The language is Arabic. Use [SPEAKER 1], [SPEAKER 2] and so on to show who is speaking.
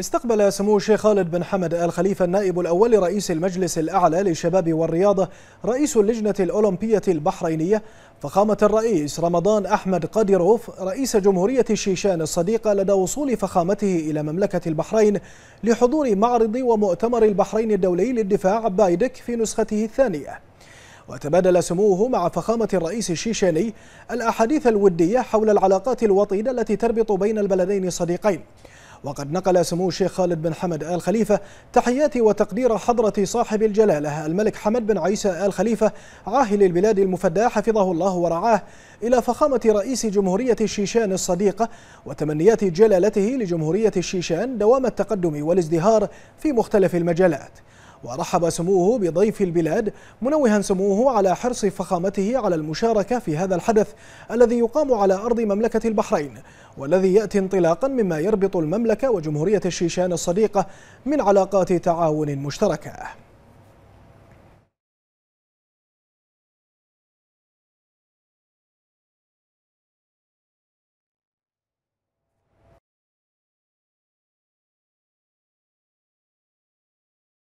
[SPEAKER 1] استقبل سمو الشيخ خالد بن حمد آل خليفة النائب الأول لرئيس المجلس الأعلى للشباب والرياضة رئيس اللجنة الأولمبية البحرينية فخامة الرئيس رمضان أحمد قديروف رئيس جمهورية الشيشان الصديقة لدى وصول فخامته إلى مملكة البحرين لحضور معرض ومؤتمر البحرين الدولي للدفاع بايدك في نسخته الثانية وتبادل سموه مع فخامة الرئيس الشيشاني الأحاديث الودية حول العلاقات الوطيدة التي تربط بين البلدين الصديقين وقد نقل سمو الشيخ خالد بن حمد آل خليفة تحياتي وتقدير حضرة صاحب الجلالة الملك حمد بن عيسى آل خليفة عاهل البلاد المفدى حفظه الله ورعاه إلى فخامة رئيس جمهورية الشيشان الصديقة وتمنيات جلالته لجمهورية الشيشان دوام التقدم والازدهار في مختلف المجالات ورحب سموه بضيف البلاد منوها سموه على حرص فخامته على المشاركة في هذا الحدث الذي يقام على أرض مملكة البحرين والذي يأتي انطلاقا مما يربط المملكة وجمهورية الشيشان الصديقة من علاقات تعاون مشتركه